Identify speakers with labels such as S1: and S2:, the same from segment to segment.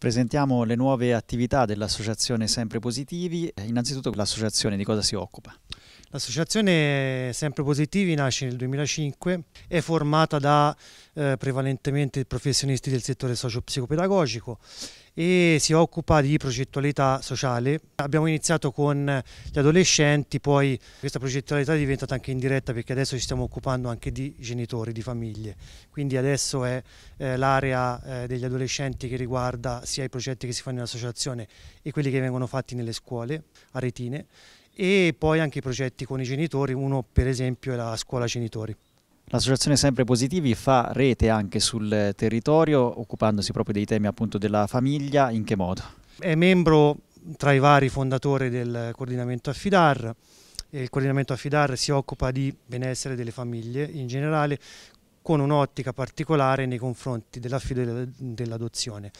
S1: Presentiamo le nuove attività dell'Associazione Sempre Positivi. Eh, innanzitutto l'associazione di cosa si occupa?
S2: L'associazione Sempre Positivi nasce nel 2005, è formata da eh, prevalentemente professionisti del settore socio-psicopedagogico e si occupa di progettualità sociale. Abbiamo iniziato con gli adolescenti, poi questa progettualità è diventata anche indiretta perché adesso ci stiamo occupando anche di genitori, di famiglie. Quindi adesso è eh, l'area eh, degli adolescenti che riguarda sia i progetti che si fanno in associazione e quelli che vengono fatti nelle scuole a retine e poi anche i progetti con i genitori, uno per esempio è la scuola genitori.
S1: L'associazione Sempre Positivi fa rete anche sul territorio occupandosi proprio dei temi appunto della famiglia, in che modo?
S2: È membro tra i vari fondatori del coordinamento Affidar, il coordinamento Affidar si occupa di benessere delle famiglie in generale, con un'ottica particolare nei confronti dell'affido dell'adozione.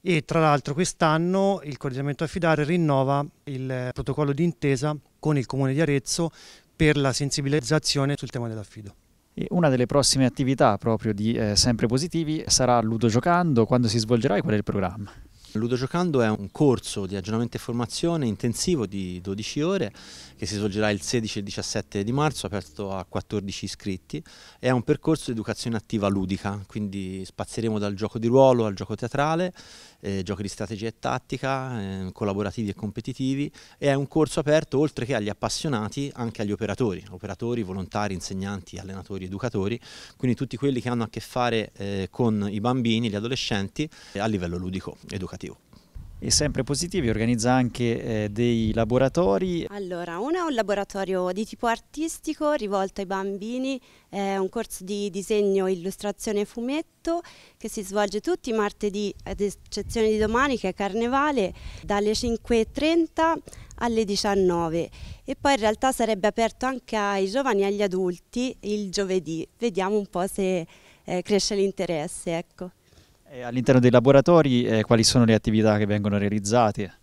S2: E tra l'altro quest'anno il coordinamento affidare rinnova il protocollo di intesa con il Comune di Arezzo per la sensibilizzazione sul tema dell'affido.
S1: Una delle prossime attività proprio di eh, Sempre Positivi sarà Ludo Giocando, quando si svolgerà
S3: e qual è il programma? Ludogiocando è un corso di aggiornamento e formazione intensivo di 12 ore che si svolgerà il 16 e 17 di marzo, aperto a 14 iscritti. È un percorso di educazione attiva ludica, quindi spazieremo dal gioco di ruolo al gioco teatrale eh, giochi di strategia e tattica, eh, collaborativi e competitivi e è un corso aperto oltre che agli appassionati anche agli operatori, operatori, volontari, insegnanti, allenatori, educatori, quindi tutti quelli che hanno a che fare eh, con i bambini, gli adolescenti eh, a livello ludico, educativo
S1: e sempre positivi, organizza anche eh, dei laboratori.
S4: Allora, uno è un laboratorio di tipo artistico rivolto ai bambini, è un corso di disegno, illustrazione e fumetto che si svolge tutti i martedì, ad eccezione di domani che è carnevale, dalle 5.30 alle 19 e poi in realtà sarebbe aperto anche ai giovani e agli adulti il giovedì. Vediamo un po' se eh, cresce l'interesse, ecco all'interno
S1: dei laboratori eh, quali sono le attività che vengono realizzate?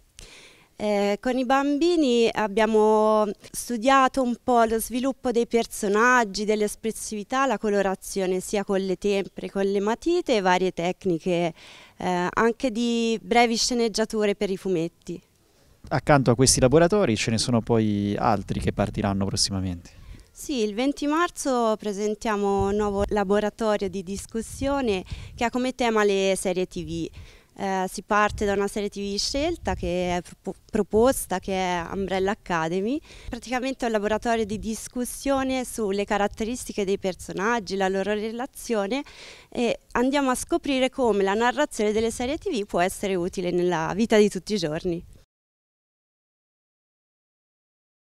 S4: Eh, con i bambini abbiamo studiato un po' lo sviluppo dei personaggi, dell'espressività, la colorazione sia con le tempere, con le matite e varie tecniche, eh, anche di brevi sceneggiature per i fumetti.
S1: Accanto a questi laboratori ce ne sono poi altri che partiranno prossimamente.
S4: Sì, il 20 marzo presentiamo un nuovo laboratorio di discussione che ha come tema le serie TV. Eh, si parte da una serie TV scelta che è proposta, che è Umbrella Academy. Praticamente è un laboratorio di discussione sulle caratteristiche dei personaggi, la loro relazione e andiamo a scoprire come la narrazione delle serie TV può essere utile nella vita di tutti i giorni.